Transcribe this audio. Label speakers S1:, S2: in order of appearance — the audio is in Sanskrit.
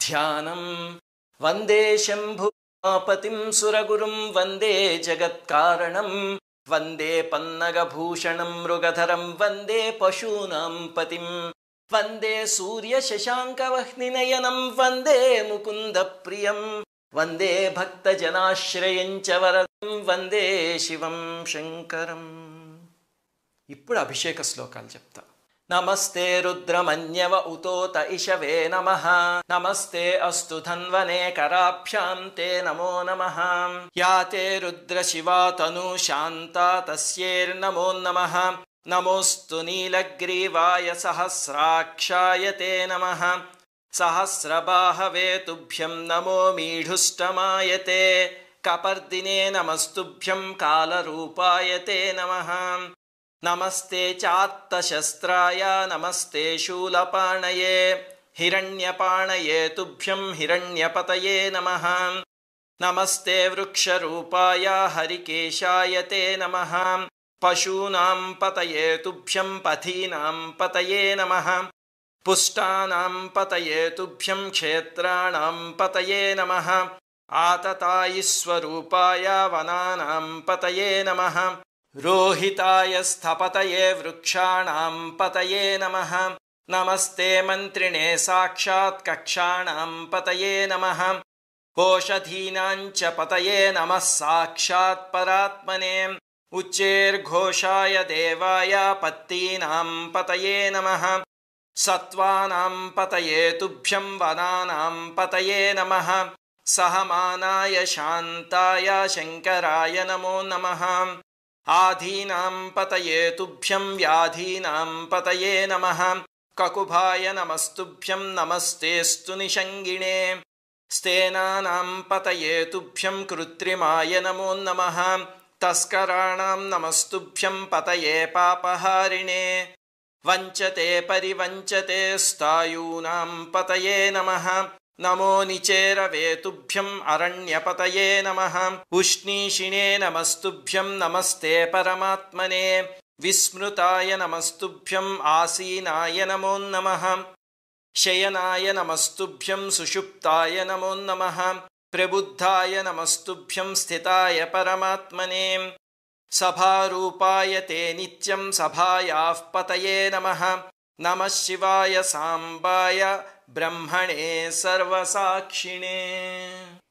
S1: ध्यानं वन्दे शम्भुमापतिं सुरगुरुं वन्दे जगत्कारणं वन्दे पन्नगभूषणं मृगधरं वन्दे पशूनां पतिं वन्दे सूर्यशशाङ्कवह्निनयनं वन्दे मुकुन्दप्रियं वन्दे भक्तजनाश्रयं च वरदं वन्दे शिवं शङ्करम् ఇప్పుడు అభిషేక శ్లోకాలు చెప్తా नमस्ते रुद्रमन्यव उतोत इशवे नमः नमस्ते अस्तु धन्वने कराभ्यां ते नमो नमः याते रुद्रशिवा शान्ता तस्यैर्नमो नमः नमोऽस्तु नीलग्रीवाय सहस्राक्षाय ते नमः सहस्रबाहवेतुभ्यं नमो मीढुष्टमाय ते कपर्दिने नमस्तुभ्यं कालरूपाय ते नमः नमस्ते चात्तशस्त्राय नमस्ते शूलपाणये हिरण्यपाणये तुभ्यं हिरण्यपतये नमः नमस्ते वृक्षरूपाय हरिकेशाय ते नमः पशूनां पतये तुभ्यं पथीनां पतये नमः पुष्टानां पतये तुभ्यं क्षेत्राणां पतये नमः आततायिस्वरूपाय वनानां पतये नमः रोहिताय स्थपतये वृक्षाणां पतये नमः नमस्ते मन्त्रिणे साक्षात् कक्षाणां पतये नमः ओषधीनां च पतये नमः साक्षात् परात्मने उच्चैर्घोषाय देवाया पत्तीनां पतये नमः सत्त्वानां पतये तुभ्यं वनानां पतये नमः सहमानाय शान्ताय शङ्कराय नमो नमः पतये पतयेतुभ्यं व्याधीनां पतये नमः ककुभाय नमस्तुभ्यं नमस्तेऽस्तु निषङ्गिणे स्तेनानां पतयेतुभ्यं कृत्रिमाय नमो नमः तस्कराणां नमस्तुभ्यं पतये पापहारिणे वञ्चते परिवञ्चते स्थायूनां पतये नमः नमो निचेरवेतुभ्यम् अरण्यपतये नमः उष्णीषिणे नमस्तुभ्यं नमस्ते परमात्मने विस्मृताय नमस्तुभ्यम् आसीनाय नमोन्नमः शयनाय नमस्तुभ्यं सुषुप्ताय नमोन्नमः प्रबुद्धाय नमस्तुभ्यं स्थिताय परमात्मने सभारूपाय ते नित्यं सभायाः पतये नमः नमः शिवाय साम्बाय ब्रह्मणे सर्वसाक्षिणे